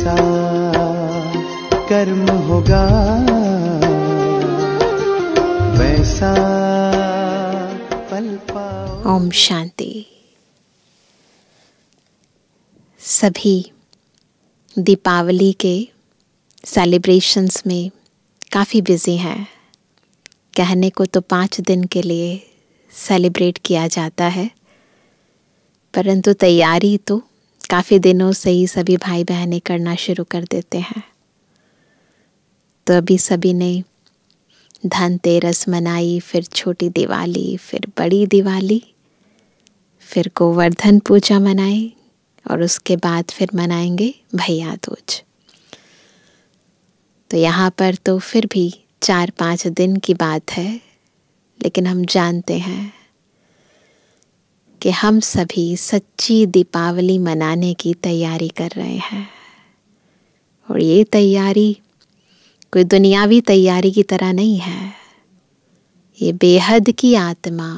कैसा कर्म होगा वैसा पल ओम शांति सभी दीपावली के सेलिब्रेशंस में काफ़ी बिजी हैं कहने को तो पाँच दिन के लिए सेलिब्रेट किया जाता है परंतु तैयारी तो काफ़ी दिनों से ही सभी भाई बहनें करना शुरू कर देते हैं तो अभी सभी ने धनतेरस मनाई फिर छोटी दिवाली फिर बड़ी दिवाली फिर गोवर्धन पूजा मनाई और उसके बाद फिर मनाएंगे भैया दूज तो यहाँ पर तो फिर भी चार पाँच दिन की बात है लेकिन हम जानते हैं कि हम सभी सच्ची दीपावली मनाने की तैयारी कर रहे हैं और ये तैयारी कोई दुनियावी तैयारी की तरह नहीं है ये बेहद की आत्मा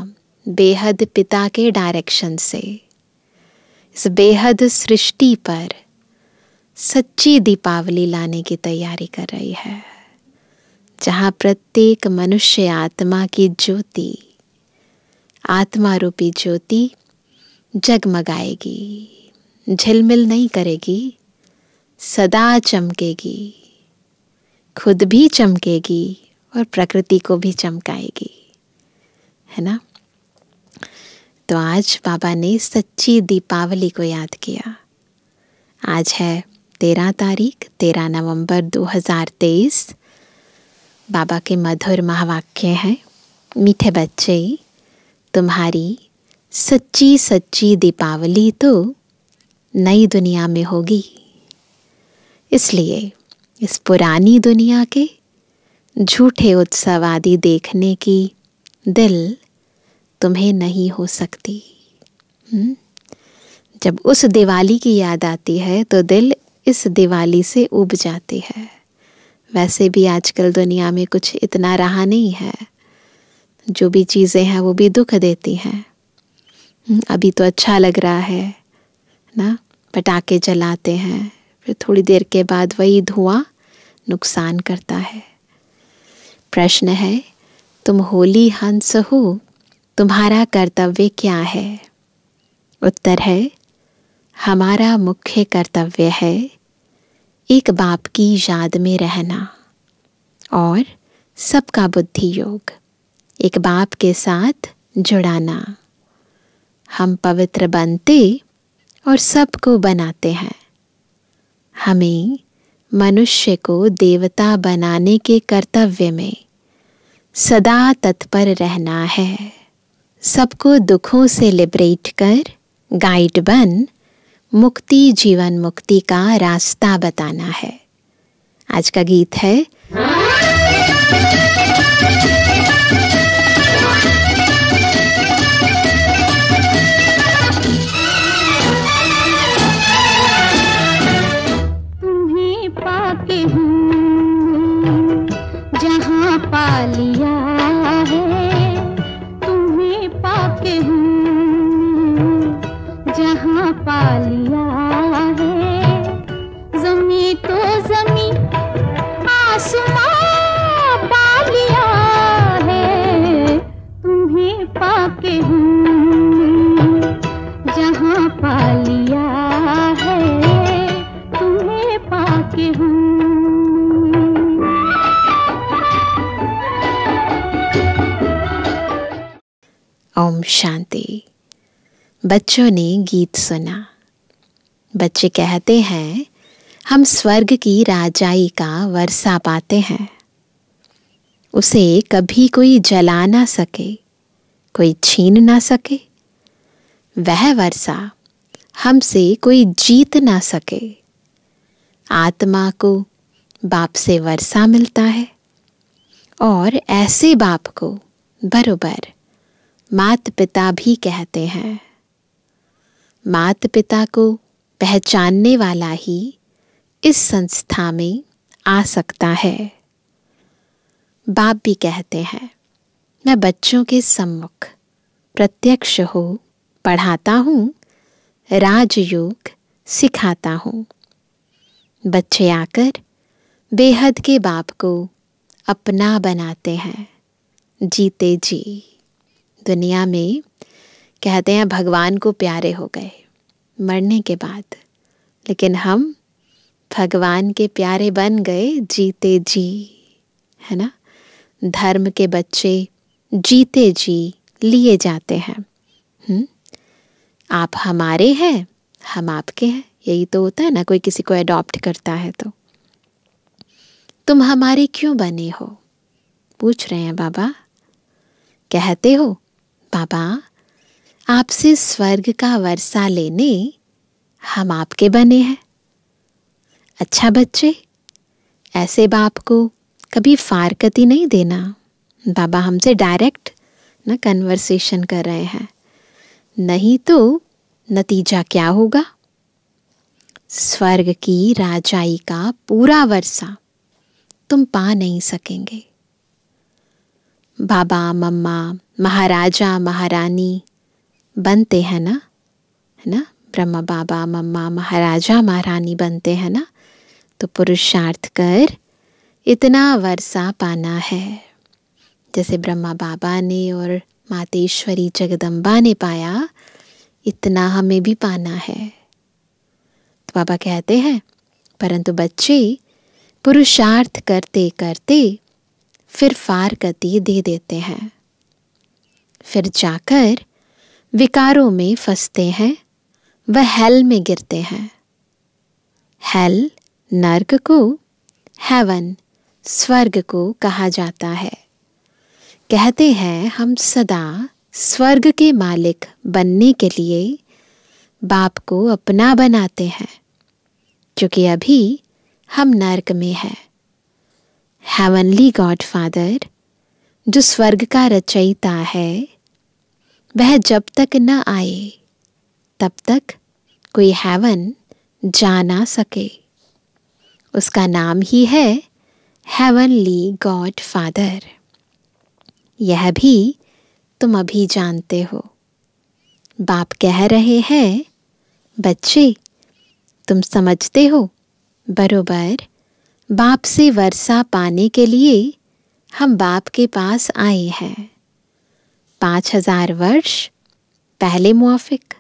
बेहद पिता के डायरेक्शन से इस बेहद सृष्टि पर सच्ची दीपावली लाने की तैयारी कर रही है जहाँ प्रत्येक मनुष्य आत्मा की ज्योति आत्मा रूपी ज्योति जगमगाएगी झिलमिल नहीं करेगी सदा चमकेगी खुद भी चमकेगी और प्रकृति को भी चमकाएगी है ना तो आज बाबा ने सच्ची दीपावली को याद किया आज है तेरह तारीख तेरह नवंबर 2023 बाबा के मधुर महावाक्य हैं मीठे बच्चे ही तुम्हारी सच्ची सच्ची दीपावली तो नई दुनिया में होगी इसलिए इस पुरानी दुनिया के झूठे उत्सव आदि देखने की दिल तुम्हें नहीं हो सकती हम्म? जब उस दिवाली की याद आती है तो दिल इस दिवाली से उब जाती है वैसे भी आजकल दुनिया में कुछ इतना रहा नहीं है जो भी चीज़ें हैं वो भी दुख देती हैं हम्म, अभी तो अच्छा लग रहा है ना पटाखे जलाते हैं फिर थोड़ी देर के बाद वही धुआं नुकसान करता है प्रश्न है तुम होली हंस हो तुम्हारा कर्तव्य क्या है उत्तर है हमारा मुख्य कर्तव्य है एक बाप की याद में रहना और सबका बुद्धि योग एक बाप के साथ जुड़ाना हम पवित्र बनते और सबको बनाते हैं हमें मनुष्य को देवता बनाने के कर्तव्य में सदा तत्पर रहना है सबको दुखों से लिबरेट कर गाइड बन मुक्ति जीवन मुक्ति का रास्ता बताना है आज का गीत है बच्चों ने गीत सुना बच्चे कहते हैं हम स्वर्ग की राजाई का वर्षा पाते हैं उसे कभी कोई जला ना सके कोई छीन ना सके वह वर्षा हमसे कोई जीत ना सके आत्मा को बाप से वर्षा मिलता है और ऐसे बाप को बरोबर मात पिता भी कहते हैं माता पिता को पहचानने वाला ही इस संस्था में आ सकता है बाप भी कहते हैं मैं बच्चों के सम्मुख प्रत्यक्ष हो पढ़ाता हूँ राजयोग सिखाता हूँ बच्चे आकर बेहद के बाप को अपना बनाते हैं जीते जी दुनिया में कहते हैं भगवान को प्यारे हो गए मरने के बाद लेकिन हम भगवान के प्यारे बन गए जीते जी है ना धर्म के बच्चे जीते जी लिए जाते हैं हुँ? हम्म? आप हमारे हैं हम आपके हैं यही तो होता है ना कोई किसी को एडॉप्ट करता है तो तुम हमारे क्यों बने हो पूछ रहे हैं बाबा कहते हो बाबा आपसे स्वर्ग का वर्षा लेने हम आपके बने हैं अच्छा बच्चे ऐसे बाप को कभी फारकती नहीं देना बाबा हमसे डायरेक्ट ना कन्वर्सेशन कर रहे हैं नहीं तो नतीजा क्या होगा स्वर्ग की राजाई का पूरा वर्षा तुम पा नहीं सकेंगे बाबा मम्मा महाराजा महारानी बनते हैं ना है ना ब्रह्मा बाबा मम्मा महाराजा महारानी बनते हैं ना तो पुरुषार्थ कर इतना वर्षा पाना है जैसे ब्रह्मा बाबा ने और मातेश्वरी जगदम्बा ने पाया इतना हमें भी पाना है तो बाबा कहते हैं परंतु बच्चे पुरुषार्थ करते करते फिर फार गति दे देते हैं फिर जाकर विकारों में फंसते हैं वह हेल में गिरते हैं हेल नर्क को हेवन स्वर्ग को कहा जाता है कहते हैं हम सदा स्वर्ग के मालिक बनने के लिए बाप को अपना बनाते हैं क्योंकि अभी हम नर्क में हैं हेवनली गॉड फादर जो स्वर्ग का रचयिता है वह जब तक न आए तब तक कोई हैवन जा ना सके उसका नाम ही है हैवनली गॉड फादर यह भी तुम अभी जानते हो बाप कह रहे हैं बच्चे तुम समझते हो बरोबर बाप से वर्षा पाने के लिए हम बाप के पास आए हैं पाँच हजार वर्ष पहले मुआफिक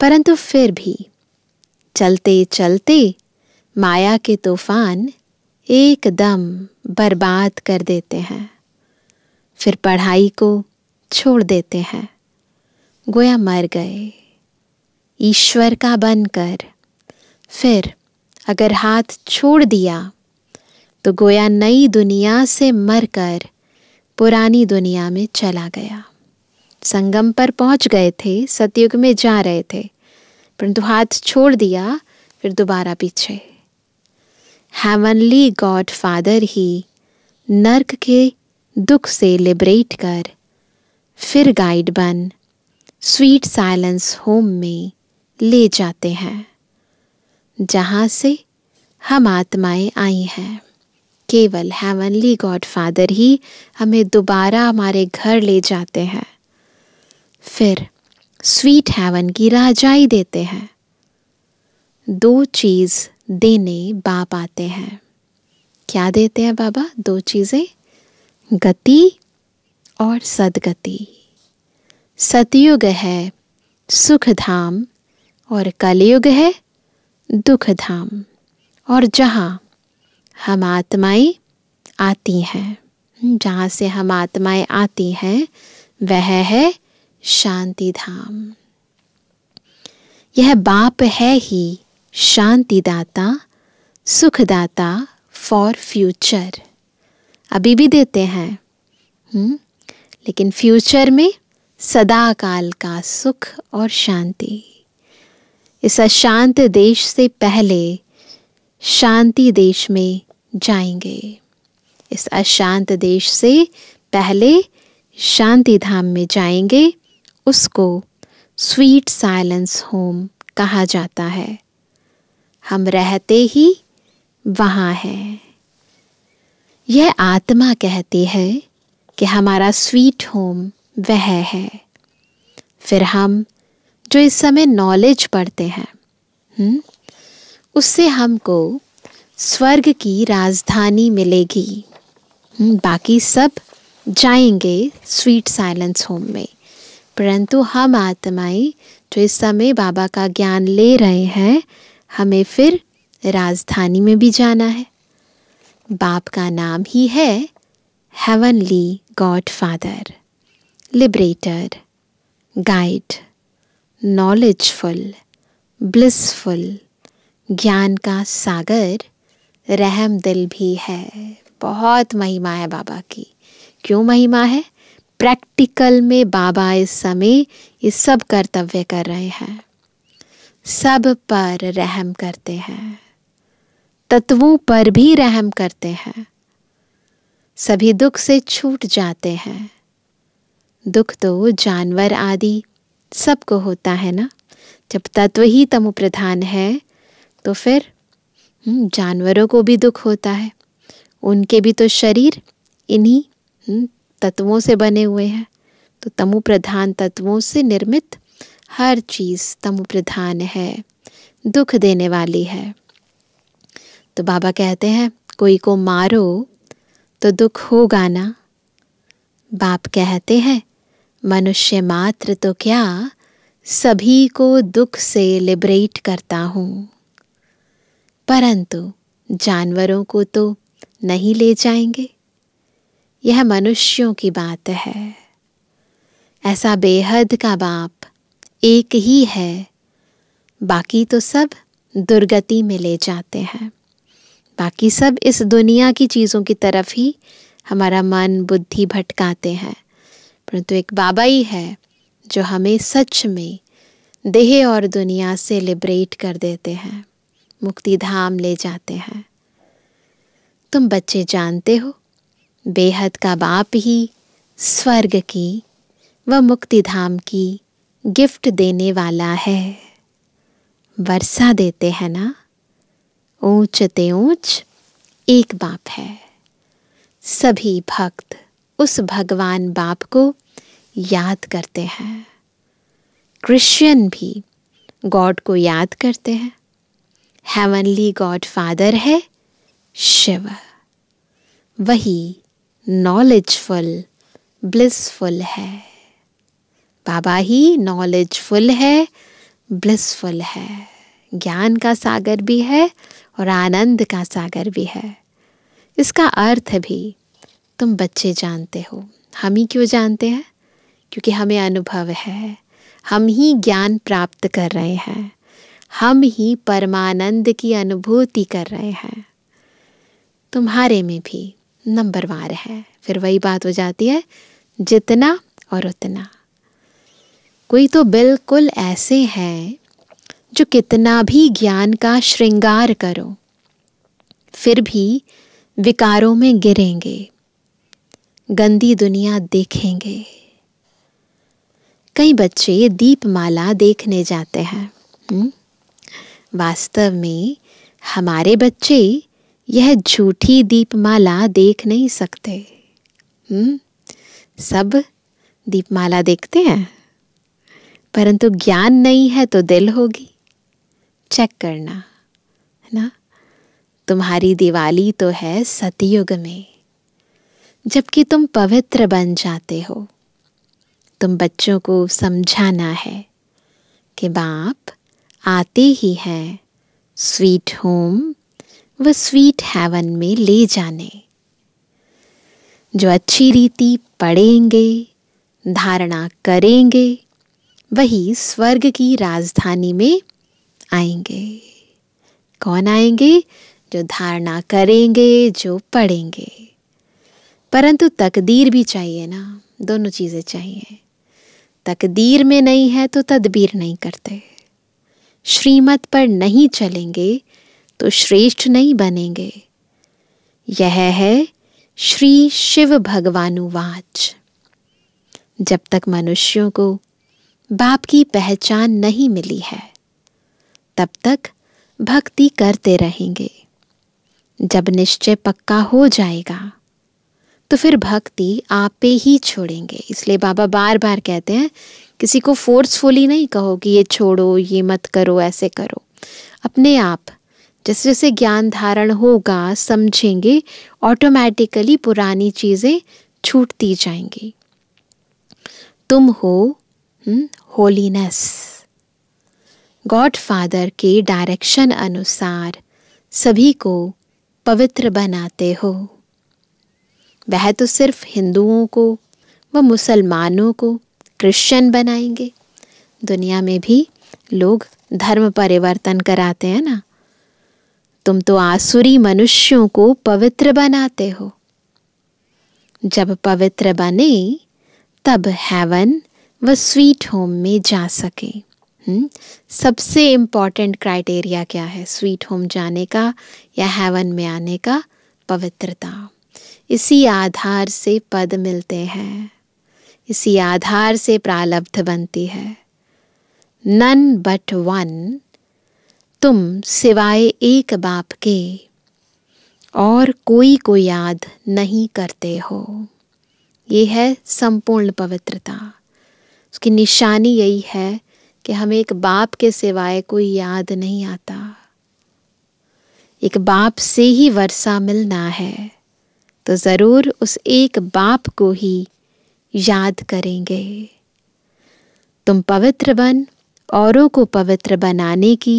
परंतु फिर भी चलते चलते माया के तूफान एकदम बर्बाद कर देते हैं फिर पढ़ाई को छोड़ देते हैं गोया मर गए ईश्वर का बनकर फिर अगर हाथ छोड़ दिया तो गोया नई दुनिया से मरकर पुरानी दुनिया में चला गया संगम पर पहुंच गए थे सतयुग में जा रहे थे परंतु हाथ छोड़ दिया फिर दोबारा पीछे हैवनली गॉड फादर ही नर्क के दुख से लिबरेट कर फिर गाइड बन स्वीट साइलेंस होम में ले जाते हैं जहाँ से हम आत्माएं आई हैं केवल हेवनली गॉड फादर ही हमें दोबारा हमारे घर ले जाते हैं फिर स्वीट हेवन की राजाई देते हैं दो चीज़ देने बाप आते हैं क्या देते हैं बाबा दो चीज़ें गति और सदगति सतयुग है सुख धाम और कलयुग है दुख धाम और जहाँ हम आत्माएं आती हैं जहाँ से हम आत्माएं आती हैं वह है शांति धाम यह बाप है ही शांतिदाता सुखदाता फॉर फ्यूचर अभी भी देते हैं हुँ? हम्म, लेकिन फ्यूचर में सदा काल का सुख और शांति इस अशांत देश से पहले शांति देश में जाएंगे इस अशांत देश से पहले शांति धाम में जाएंगे उसको स्वीट साइलेंस होम कहा जाता है हम रहते ही वहाँ हैं यह आत्मा कहती है कि हमारा स्वीट होम वह है फिर हम जो इस समय नॉलेज पढ़ते हैं हुँ? हम्म, उससे हमको स्वर्ग की राजधानी मिलेगी हम्म, बाकी सब जाएंगे स्वीट साइलेंस होम में परंतु हम आत्माएं जो इस समय बाबा का ज्ञान ले रहे हैं हमें फिर राजधानी में भी जाना है बाप का नाम ही है heavenly God Father liberator guide knowledgeful blissful ज्ञान का सागर रहम दिल भी है बहुत महिमा है बाबा की क्यों महिमा है प्रैक्टिकल में बाबा इस समय ये सब कर्तव्य कर रहे हैं सब पर रहम करते हैं तत्वों पर भी रहम करते हैं सभी दुख से छूट जाते हैं दुख तो जानवर आदि सबको होता है ना जब तत्व ही तमु प्रधान है तो फिर हम्म, जानवरों को भी दुख होता है उनके भी तो शरीर इन्हीं हम्म, तत्वों से बने हुए हैं तो तमु प्रधान तत्वों से निर्मित हर चीज़ तमु प्रधान है दुख देने वाली है तो बाबा कहते हैं कोई को मारो तो दुख होगा ना बाप कहते हैं मनुष्य मात्र तो क्या सभी को दुख से लिबरेट करता हूँ परंतु जानवरों को तो नहीं ले जाएंगे यह मनुष्यों की बात है ऐसा बेहद का बाप एक ही है बाकी तो सब दुर्गति में ले जाते हैं बाकी सब इस दुनिया की चीज़ों की तरफ ही हमारा मन बुद्धि भटकाते हैं परंतु एक बाबा ही है जो हमें सच में देह और दुनिया से लिबरेट कर देते हैं मुक्ति धाम ले जाते हैं तुम बच्चे जानते हो बेहद का बाप ही स्वर्ग की व मुक्ति धाम की गिफ्ट देने वाला है वर्षा देते हैं ना ऊंचते ऊंच एक बाप है सभी भक्त उस भगवान बाप को याद करते हैं क्रिश्चियन भी गॉड को याद करते हैं हेवनली गॉड फादर है शिव वही नॉलेजफुल ब्लिसफुल है बाबा ही नॉलेजफुल है ब्लिसफुल है ज्ञान का सागर भी है और आनंद का सागर भी है इसका अर्थ भी तुम बच्चे जानते हो हम ही क्यों जानते हैं क्योंकि हमें अनुभव है हम ही ज्ञान प्राप्त कर रहे हैं हम ही परमानंद की अनुभूति कर रहे हैं तुम्हारे में भी नंबर वार है फिर वही बात हो जाती है जितना और उतना कोई तो बिल्कुल ऐसे हैं जो कितना भी ज्ञान का श्रृंगार करो फिर भी विकारों में गिरेंगे गंदी दुनिया देखेंगे कई बच्चे दीपमाला देखने जाते हैं हुँ? हम्म? वास्तव में हमारे बच्चे यह झूठी दीपमाला देख नहीं सकते हम्म सब दीपमाला देखते हैं परंतु ज्ञान नहीं है तो दिल होगी चेक करना है ना तुम्हारी दिवाली तो है सतयुग में जबकि तुम पवित्र बन जाते हो तुम बच्चों को समझाना है कि बाप आते ही हैं स्वीट होम व स्वीट हेवन में ले जाने जो अच्छी रीति पढ़ेंगे धारणा करेंगे वही स्वर्ग की राजधानी में आएंगे कौन आएंगे जो धारणा करेंगे जो पढ़ेंगे परंतु तकदीर भी चाहिए ना दोनों चीज़ें चाहिए तकदीर में नहीं है तो तदबीर नहीं करते श्रीमत पर नहीं चलेंगे तो श्रेष्ठ नहीं बनेंगे यह है श्री शिव भगवानुवाच जब तक मनुष्यों को बाप की पहचान नहीं मिली है तब तक भक्ति करते रहेंगे जब निश्चय पक्का हो जाएगा तो फिर भक्ति आपे ही छोड़ेंगे इसलिए बाबा बार बार कहते हैं किसी को फोर्सफुली नहीं कहो कि ये छोड़ो ये मत करो ऐसे करो अपने आप जैसे जैसे ज्ञान धारण होगा समझेंगे ऑटोमेटिकली पुरानी चीज़ें छूटती जाएंगी तुम हो होलीनेस गॉड फादर के डायरेक्शन अनुसार सभी को पवित्र बनाते हो वह तो सिर्फ हिंदुओं को व मुसलमानों को क्रिश्चियन बनाएंगे दुनिया में भी लोग धर्म परिवर्तन कराते हैं ना तुम तो आसुरी मनुष्यों को पवित्र बनाते हो जब पवित्र बने तब हेवन व स्वीट होम में जा सके हुँ? हम्म? सबसे इम्पॉर्टेंट क्राइटेरिया क्या है स्वीट होम जाने का या हेवन में आने का पवित्रता इसी आधार से पद मिलते हैं इसी आधार से प्रालब्ध बनती है नन बट वन तुम सिवाय एक बाप के और कोई को याद नहीं करते हो ये है संपूर्ण पवित्रता उसकी निशानी यही है कि हमें एक बाप के सिवाय कोई याद नहीं आता एक बाप से ही वर्षा मिलना है तो ज़रूर उस एक बाप को ही याद करेंगे तुम पवित्र बन औरों को पवित्र बनाने की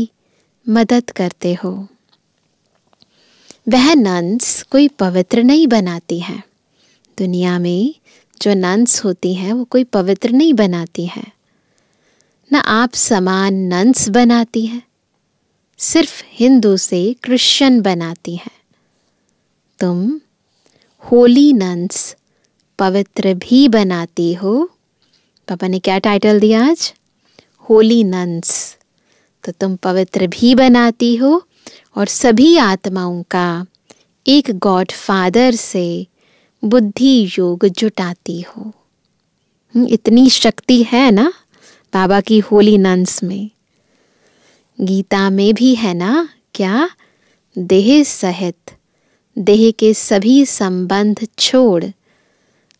मदद करते हो वह नंस कोई पवित्र नहीं बनाती हैं दुनिया में जो नंस होती हैं वो कोई पवित्र नहीं बनाती हैं ना आप समान नंस बनाती हैं सिर्फ हिंदू से क्रिश्चियन बनाती हैं तुम होली नंस पवित्र भी बनाती हो पापा ने क्या टाइटल दिया आज होली नंस तो तुम पवित्र भी बनाती हो और सभी आत्माओं का एक गॉड फादर से बुद्धि योग जुटाती हो हम्म, इतनी शक्ति है ना बाबा की होली नंस में गीता में भी है ना क्या देह सहित देह के सभी संबंध छोड़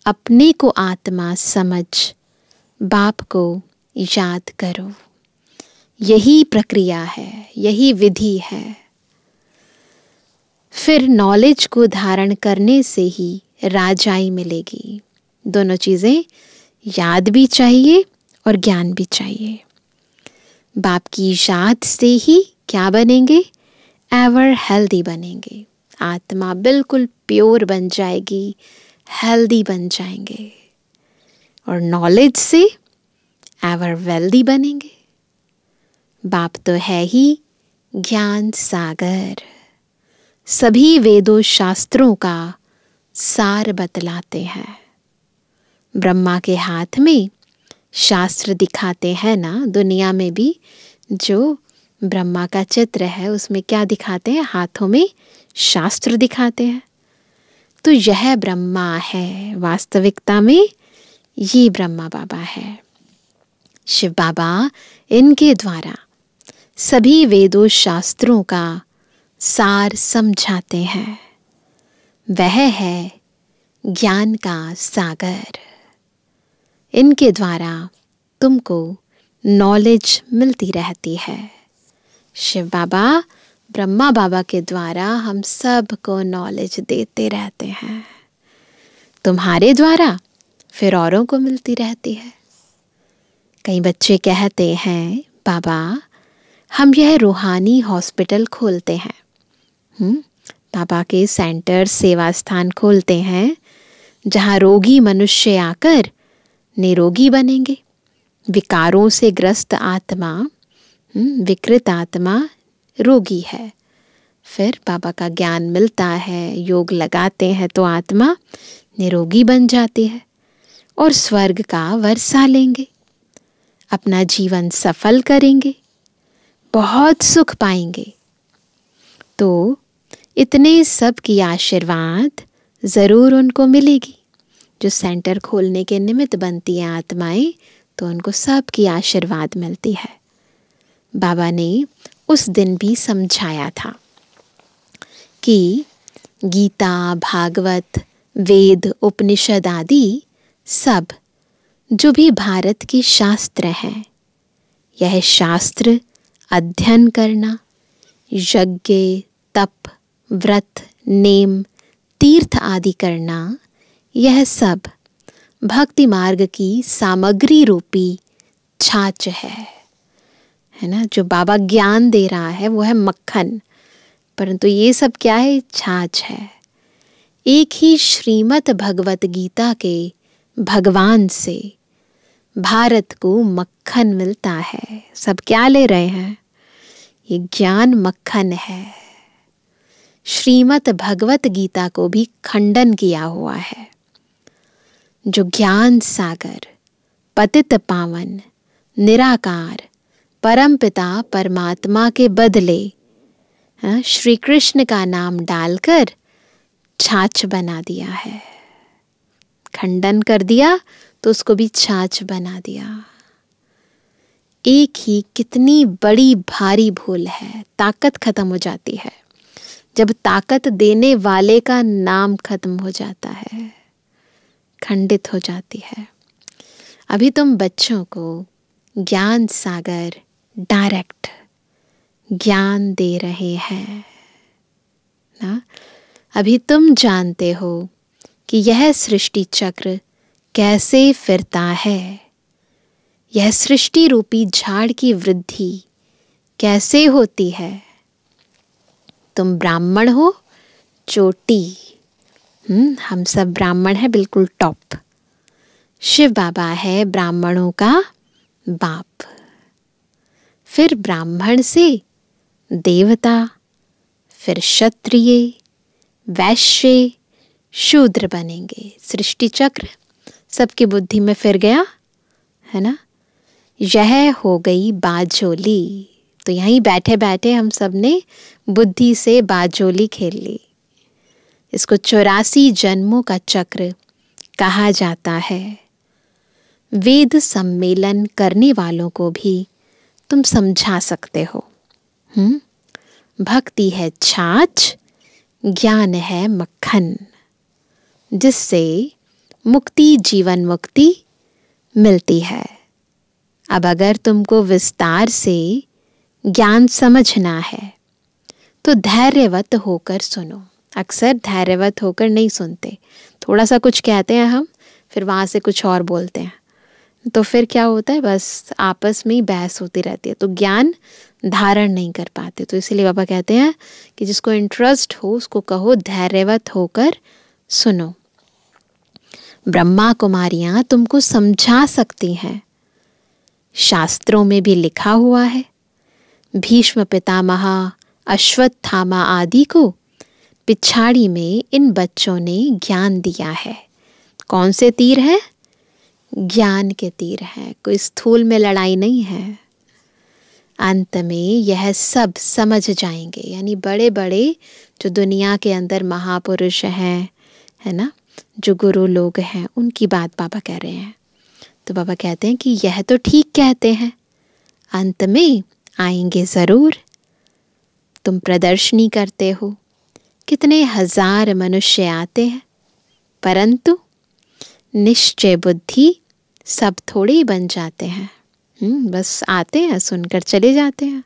अपने को आत्मा समझ बाप को याद करो यही प्रक्रिया है यही विधि है फिर नॉलेज को धारण करने से ही राजाई मिलेगी दोनों चीज़ें याद भी चाहिए और ज्ञान भी चाहिए बाप की याद से ही क्या बनेंगे एवर हेल्दी बनेंगे आत्मा बिल्कुल प्योर बन जाएगी हेल्दी बन जाएंगे और नॉलेज से एवर वेल्दी बनेंगे बाप तो है ही ज्ञान सागर सभी वेदों शास्त्रों का सार बतलाते हैं ब्रह्मा के हाथ में शास्त्र दिखाते हैं ना दुनिया में भी जो ब्रह्मा का चित्र है उसमें क्या दिखाते हैं हाथों में शास्त्र दिखाते हैं तो यह ब्रह्मा है वास्तविकता में ये ब्रह्मा बाबा है शिव बाबा इनके द्वारा सभी वेदों शास्त्रों का सार समझाते हैं वह है ज्ञान का सागर इनके द्वारा तुमको नॉलेज मिलती रहती है शिव बाबा ब्रह्मा बाबा के द्वारा हम सब को नॉलेज देते रहते हैं तुम्हारे द्वारा फिर औरों को मिलती रहती है कई बच्चे कहते हैं बाबा हम यह रूहानी हॉस्पिटल खोलते हैं हुँ? हम्म, बाबा के सेंटर सेवा स्थान खोलते हैं जहाँ रोगी मनुष्य आकर निरोगी बनेंगे विकारों से ग्रस्त आत्मा हम्म, विकृत आत्मा रोगी है फिर बाबा का ज्ञान मिलता है योग लगाते हैं तो आत्मा निरोगी बन जाती है और स्वर्ग का वर्षा लेंगे अपना जीवन सफल करेंगे बहुत सुख पाएंगे तो इतने सब की आशीर्वाद ज़रूर उनको मिलेगी जो सेंटर खोलने के निमित्त बनती हैं आत्माएं तो उनको सब की आशीर्वाद मिलती है बाबा ने उस दिन भी समझाया था कि गीता भागवत वेद उपनिषद आदि सब जो भी भारत के शास्त्र हैं यह शास्त्र अध्ययन करना यज्ञ तप व्रत नेम तीर्थ आदि करना यह सब भक्ति मार्ग की सामग्री रूपी छाछ है है ना जो बाबा ज्ञान दे रहा है वो है मक्खन परंतु ये सब क्या है छाछ है एक ही श्रीमत भगवत गीता के भगवान से भारत को मक्खन मिलता है सब क्या ले रहे हैं ये ज्ञान मक्खन है श्रीमत भगवत गीता को भी खंडन किया हुआ है जो ज्ञान सागर पतित पावन निराकार परमपिता परमात्मा के बदले हाँ, श्री कृष्ण का नाम डालकर छाछ बना दिया है खंडन कर दिया तो उसको भी छाछ बना दिया एक ही कितनी बड़ी भारी भूल है ताकत खत्म हो जाती है जब ताकत देने वाले का नाम खत्म हो जाता है खंडित हो जाती है अभी तुम बच्चों को ज्ञान सागर डायरेक्ट ज्ञान दे रहे हैं ना अभी तुम जानते हो कि यह सृष्टि चक्र कैसे फिरता है यह सृष्टि रूपी झाड़ की वृद्धि कैसे होती है तुम ब्राह्मण हो चोटी हम्म, हम सब ब्राह्मण है बिल्कुल टॉप शिव बाबा है ब्राह्मणों का बाप फिर ब्राह्मण से देवता फिर क्षत्रिय वैश्य शूद्र बनेंगे सृष्टि चक्र सबकी बुद्धि में फिर गया है ना यह हो गई बाजोली तो यहीं बैठे बैठे हम सब ने बुद्धि से बाजोली खेल ली इसको चौरासी जन्मों का चक्र कहा जाता है वेद सम्मेलन करने वालों को भी तुम समझा सकते हो हुँ? भक्ति है छाछ ज्ञान है मक्खन जिससे मुक्ति जीवन मुक्ति मिलती है अब अगर तुमको विस्तार से ज्ञान समझना है तो धैर्यवत होकर सुनो अक्सर धैर्यवत होकर नहीं सुनते थोड़ा सा कुछ कहते हैं हम फिर वहाँ से कुछ और बोलते हैं तो फिर क्या होता है बस आपस में ही बहस होती रहती है तो ज्ञान धारण नहीं कर पाते तो इसीलिए बाबा कहते हैं कि जिसको इंटरेस्ट हो उसको कहो धैर्यवत होकर सुनो ब्रह्मा कुमारियाँ तुमको समझा सकती हैं शास्त्रों में भी लिखा हुआ है भीष्म पितामह अश्वत्थामा आदि को पिछाड़ी में इन बच्चों ने ज्ञान दिया है कौन से तीर है ज्ञान के तीर हैं कोई स्थूल में लड़ाई नहीं है अंत में यह सब समझ जाएंगे यानी बड़े बड़े जो दुनिया के अंदर महापुरुष हैं है ना जो गुरु लोग हैं उनकी बात बाबा कह रहे हैं तो बाबा कहते हैं कि यह तो ठीक कहते हैं अंत में आएंगे ज़रूर तुम प्रदर्शनी करते हो कितने हजार मनुष्य आते हैं परंतु निश्चय बुद्धि सब थोड़े ही बन जाते हैं हम्म, बस आते हैं सुनकर चले जाते हैं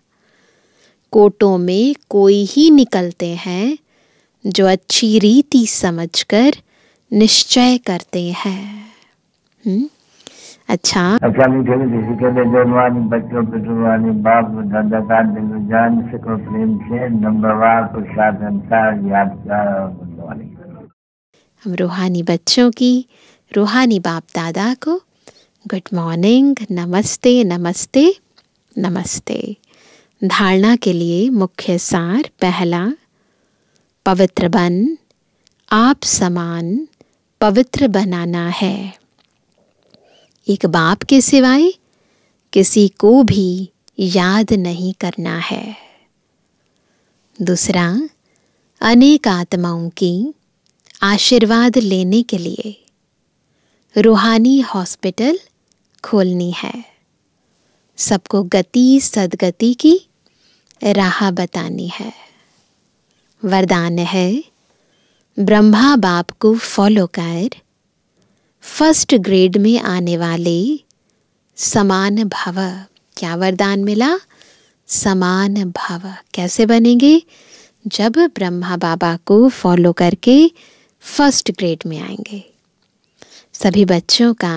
कोटों में कोई ही निकलते हैं जो अच्छी रीति समझकर निश्चय करते हैं हम्म, अच्छा अच्छा किसी के लिए बच्चों पे जुड़वानी बाप दादा जान प्रेम से को साधन हम रूहानी बच्चों की रूहानी बाप दादा को गुड मॉर्निंग नमस्ते नमस्ते नमस्ते धारणा के लिए मुख्य सार पहला पवित्र बन आप समान पवित्र बनाना है एक बाप के सिवाय किसी को भी याद नहीं करना है दूसरा अनेक आत्माओं की आशीर्वाद लेने के लिए रूहानी हॉस्पिटल खोलनी है सबको गति सदगति की राह बतानी है वरदान है ब्रह्मा बाप को फॉलो कर फर्स्ट ग्रेड में आने वाले समान भाव क्या वरदान मिला समान भाव कैसे बनेंगे जब ब्रह्मा बाबा को फॉलो करके फर्स्ट ग्रेड में आएंगे सभी बच्चों का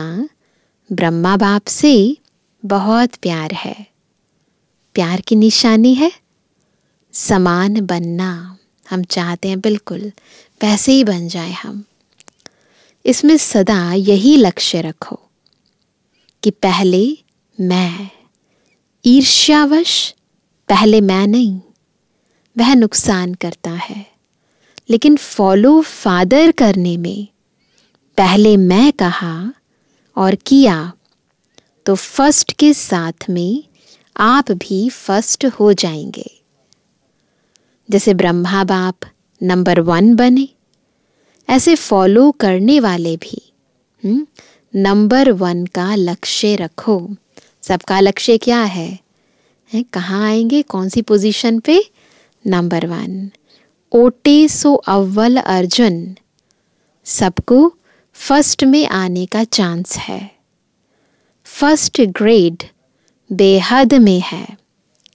ब्रह्मा बाप से बहुत प्यार है प्यार की निशानी है समान बनना हम चाहते हैं बिल्कुल वैसे ही बन जाए हम इसमें सदा यही लक्ष्य रखो कि पहले मैं ईर्ष्यावश पहले मैं नहीं वह नुकसान करता है लेकिन फॉलो फादर करने में पहले मैं कहा और किया तो फर्स्ट के साथ में आप भी फर्स्ट हो जाएंगे जैसे ब्रह्मा बाप नंबर वन बने ऐसे फॉलो करने वाले भी हम्म, नंबर वन का लक्ष्य रखो सबका लक्ष्य क्या है, है कहाँ आएंगे कौन सी पोजीशन पे नंबर वन ओटे सो अव्वल अर्जुन सबको फर्स्ट में आने का चांस है फर्स्ट ग्रेड बेहद में है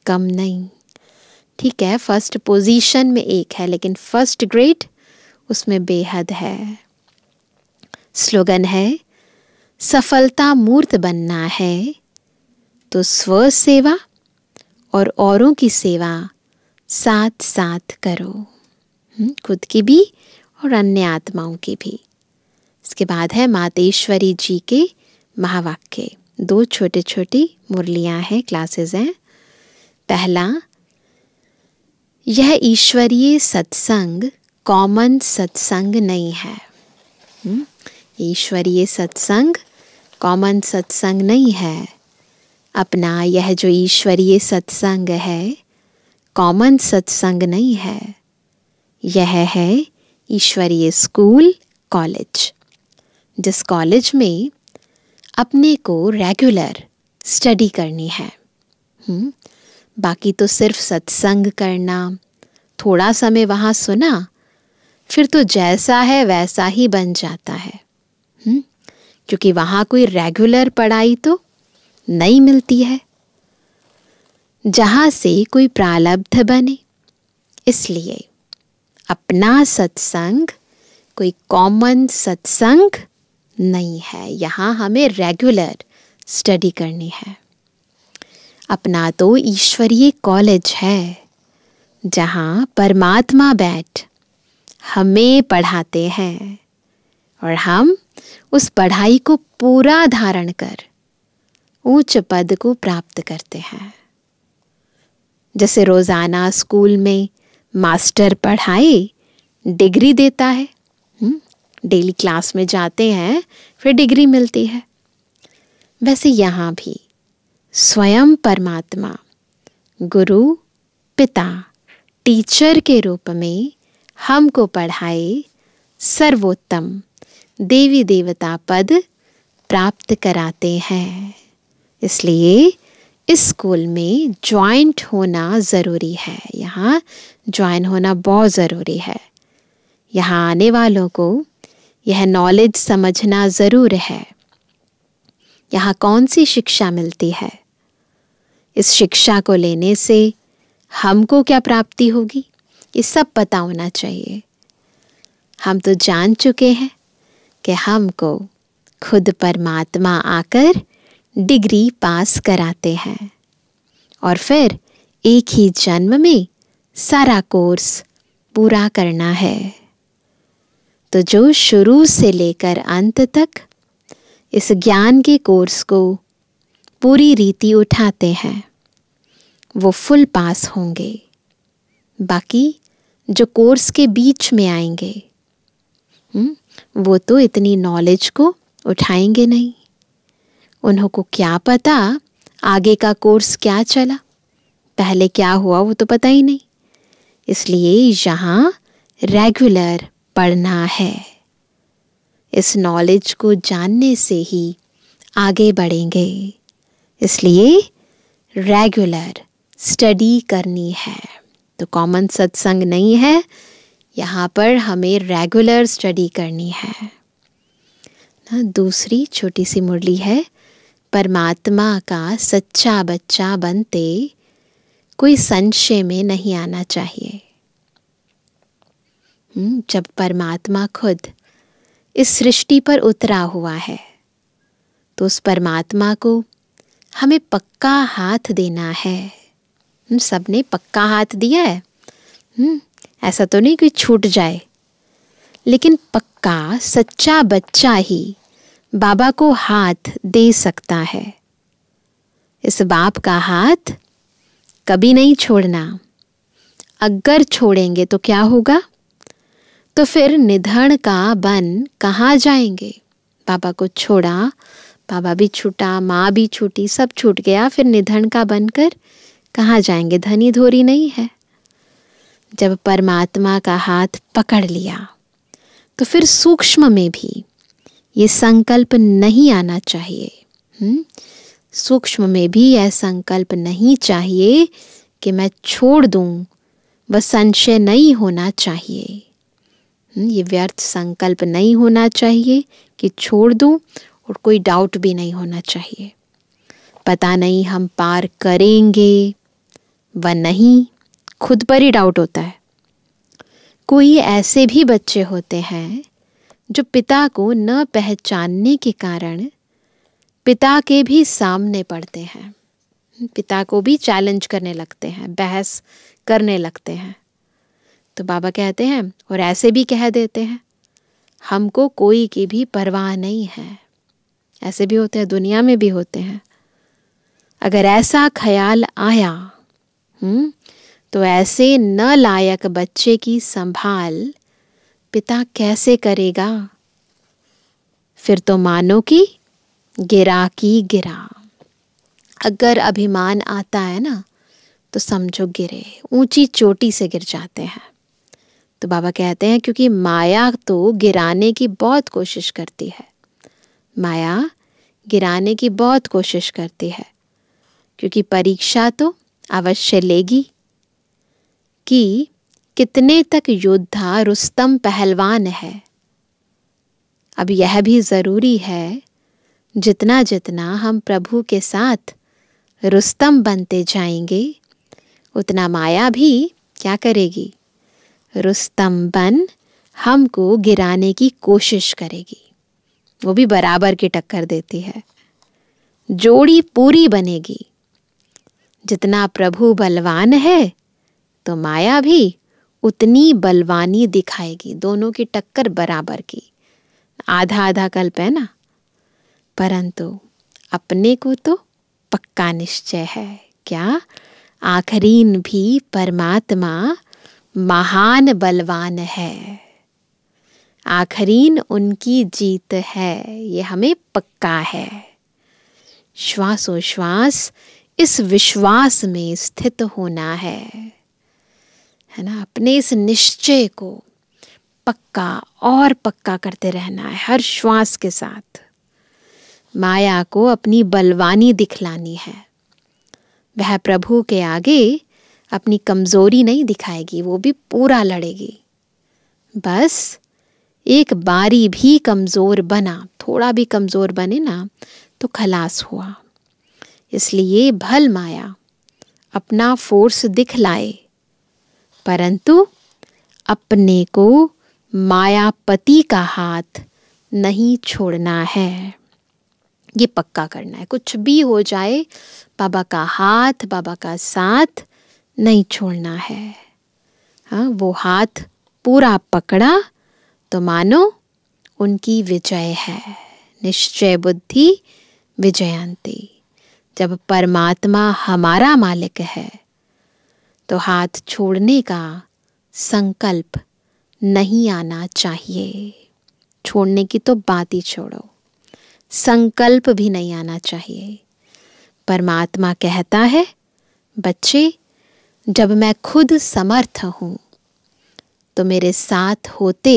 कम नहीं ठीक है फर्स्ट पोजीशन में एक है लेकिन फर्स्ट ग्रेड उसमें बेहद है स्लोगन है सफलता मूर्त बनना है तो स्व सेवा और औरों की सेवा साथ साथ करो हम्म, खुद की भी और अन्य आत्माओं की भी उसके बाद है मातेश्वरी जी के महावाक्य दो छोटे छोटी मुरलियाँ हैं क्लासेस हैं पहला यह ईश्वरीय सत्संग कॉमन सत्संग नहीं है हम्म, ईश्वरीय सत्संग कॉमन सत्संग नहीं है अपना यह जो ईश्वरीय सत्संग है कॉमन सत्संग नहीं है यह है ईश्वरीय स्कूल कॉलेज जिस कॉलेज में अपने को रेगुलर स्टडी करनी है हुँ? हम्म, बाकी तो सिर्फ सत्संग करना थोड़ा समय वहाँ सुना फिर तो जैसा है वैसा ही बन जाता है हुँ? हम्म, क्योंकि वहाँ कोई रेगुलर पढ़ाई तो नहीं मिलती है जहाँ से कोई प्रालब्ध बने इसलिए अपना सत्संग कोई कॉमन सत्संग नहीं है यहाँ हमें रेगुलर स्टडी करनी है अपना तो ईश्वरीय कॉलेज है जहाँ परमात्मा बैठ हमें पढ़ाते हैं और हम उस पढ़ाई को पूरा धारण कर ऊंच पद को प्राप्त करते हैं जैसे रोज़ाना स्कूल में मास्टर पढ़ाए डिग्री देता है डेली क्लास में जाते हैं फिर डिग्री मिलती है वैसे यहाँ भी स्वयं परमात्मा गुरु पिता टीचर के रूप में हमको पढ़ाए सर्वोत्तम देवी देवता पद प्राप्त कराते हैं इसलिए इस स्कूल में ज्वाइंट होना ज़रूरी है यहाँ ज्वाइन होना बहुत ज़रूरी है यहाँ आने वालों को यह नॉलेज समझना ज़रूर है यहाँ कौन सी शिक्षा मिलती है इस शिक्षा को लेने से हमको क्या प्राप्ति होगी ये सब पता होना चाहिए हम तो जान चुके हैं कि हमको खुद परमात्मा आकर डिग्री पास कराते हैं और फिर एक ही जन्म में सारा कोर्स पूरा करना है तो जो शुरू से लेकर अंत तक इस ज्ञान के कोर्स को पूरी रीति उठाते हैं वो फुल पास होंगे बाकी जो कोर्स के बीच में आएंगे हम्म, वो तो इतनी नॉलेज को उठाएंगे नहीं उन्हों को क्या पता आगे का कोर्स क्या चला पहले क्या हुआ वो तो पता ही नहीं इसलिए यहाँ रेगुलर पढ़ना है इस नॉलेज को जानने से ही आगे बढ़ेंगे इसलिए रेगुलर स्टडी करनी है तो कॉमन सत्संग नहीं है यहाँ पर हमें रेगुलर स्टडी करनी है ना दूसरी छोटी सी मुरली है परमात्मा का सच्चा बच्चा बनते कोई संशय में नहीं आना चाहिए हम्म, जब परमात्मा खुद इस सृष्टि पर उतरा हुआ है तो उस परमात्मा को हमें पक्का हाथ देना है सबने पक्का हाथ दिया है हम्म, ऐसा तो नहीं कि छूट जाए लेकिन पक्का सच्चा बच्चा ही बाबा को हाथ दे सकता है इस बाप का हाथ कभी नहीं छोड़ना अगर छोड़ेंगे तो क्या होगा तो फिर निधन का बन कहाँ जाएंगे पापा को छोड़ा पापा भी छूटा माँ भी छूटी सब छूट गया फिर निधन का बनकर कहाँ जाएंगे धनी धोरी नहीं है जब परमात्मा का हाथ पकड़ लिया तो फिर सूक्ष्म में भी ये संकल्प नहीं आना चाहिए हम्म? सूक्ष्म में भी यह संकल्प नहीं चाहिए कि मैं छोड़ दूँ वह संशय नहीं होना चाहिए हम्म, ये व्यर्थ संकल्प नहीं होना चाहिए कि छोड़ दूं और कोई डाउट भी नहीं होना चाहिए पता नहीं हम पार करेंगे व नहीं खुद पर ही डाउट होता है कोई ऐसे भी बच्चे होते हैं जो पिता को न पहचानने के कारण पिता के भी सामने पड़ते हैं पिता को भी चैलेंज करने लगते हैं बहस करने लगते हैं तो बाबा कहते हैं और ऐसे भी कह देते हैं हमको कोई की भी परवाह नहीं है ऐसे भी होते हैं दुनिया में भी होते हैं अगर ऐसा ख्याल आया हुँ? हम्म, तो ऐसे न लायक बच्चे की संभाल पिता कैसे करेगा फिर तो मानो कि गिरा की गिरा अगर अभिमान आता है ना तो समझो गिरे ऊंची चोटी से गिर जाते हैं तो बाबा कहते हैं क्योंकि माया तो गिराने की बहुत कोशिश करती है माया गिराने की बहुत कोशिश करती है क्योंकि परीक्षा तो अवश्य लेगी कि कितने तक योद्धा रुस्तम पहलवान है अब यह भी ज़रूरी है जितना जितना हम प्रभु के साथ रुस्तम बनते जाएंगे उतना माया भी क्या करेगी रुस्तम बन हमको गिराने की कोशिश करेगी वो भी बराबर की टक्कर देती है जोड़ी पूरी बनेगी जितना प्रभु बलवान है तो माया भी उतनी बलवानी दिखाएगी दोनों की टक्कर बराबर की आधा आधा कल्प है ना परंतु अपने को तो पक्का निश्चय है क्या आखरीन भी परमात्मा महान बलवान है आखरीन उनकी जीत है ये हमें पक्का है श्वासोश्वास इस विश्वास में स्थित होना है है ना अपने इस निश्चय को पक्का और पक्का करते रहना है हर श्वास के साथ माया को अपनी बलवानी दिखलानी है वह प्रभु के आगे अपनी कमज़ोरी नहीं दिखाएगी वो भी पूरा लड़ेगी बस एक बारी भी कमज़ोर बना थोड़ा भी कमज़ोर बने ना तो खलास हुआ इसलिए भल माया अपना फोर्स दिखलाए परंतु अपने को मायापति का हाथ नहीं छोड़ना है ये पक्का करना है कुछ भी हो जाए बाबा का हाथ बाबा का साथ नहीं छोड़ना है हाँ वो हाथ पूरा पकड़ा तो मानो उनकी विजय है निश्चय बुद्धि विजयंती जब परमात्मा हमारा मालिक है तो हाथ छोड़ने का संकल्प नहीं आना चाहिए छोड़ने की तो बात ही छोड़ो संकल्प भी नहीं आना चाहिए परमात्मा कहता है बच्चे जब मैं खुद समर्थ हूँ तो मेरे साथ होते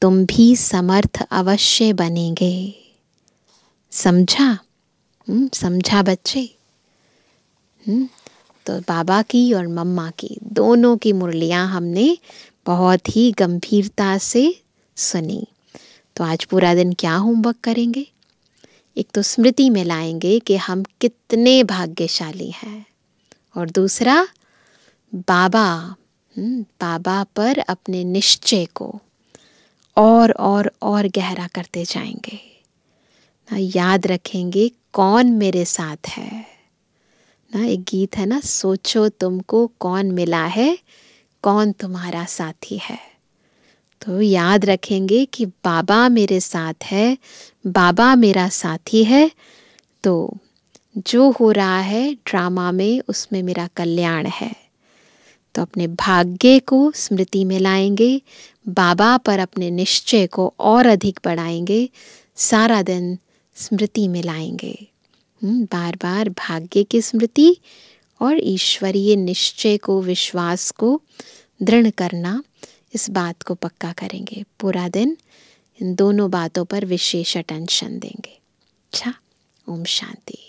तुम भी समर्थ अवश्य बनेंगे समझा हम्म, समझा बच्चे हुँ? हम्म, तो बाबा की और मम्मा की दोनों की मुरलियाँ हमने बहुत ही गंभीरता से सुनी तो आज पूरा दिन क्या होमवर्क करेंगे एक तो स्मृति में लाएंगे कि हम कितने भाग्यशाली हैं और दूसरा बाबा हम्म, बाबा पर अपने निश्चय को और और और गहरा करते जाएंगे ना याद रखेंगे कौन मेरे साथ है ना एक गीत है ना सोचो तुमको कौन मिला है कौन तुम्हारा साथी है तो याद रखेंगे कि बाबा मेरे साथ है बाबा मेरा साथी है तो जो हो रहा है ड्रामा में उसमें मेरा कल्याण है तो अपने भाग्य को स्मृति में लाएंगे बाबा पर अपने निश्चय को और अधिक बढ़ाएंगे सारा दिन स्मृति में लाएंगे हम्म, बार बार भाग्य की स्मृति और ईश्वरीय निश्चय को विश्वास को दृढ़ करना इस बात को पक्का करेंगे पूरा दिन इन दोनों बातों पर विशेष अटेंशन देंगे अच्छा ओम शांति